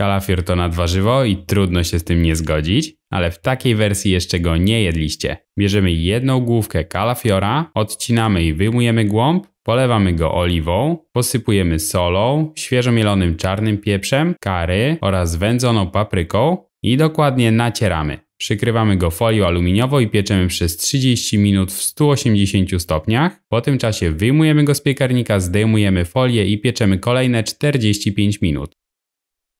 Kalafior to żywo i trudno się z tym nie zgodzić, ale w takiej wersji jeszcze go nie jedliście. Bierzemy jedną główkę kalafiora, odcinamy i wyjmujemy głąb, polewamy go oliwą, posypujemy solą, świeżo mielonym czarnym pieprzem, kary oraz wędzoną papryką i dokładnie nacieramy. Przykrywamy go folią aluminiową i pieczemy przez 30 minut w 180 stopniach. Po tym czasie wyjmujemy go z piekarnika, zdejmujemy folię i pieczemy kolejne 45 minut.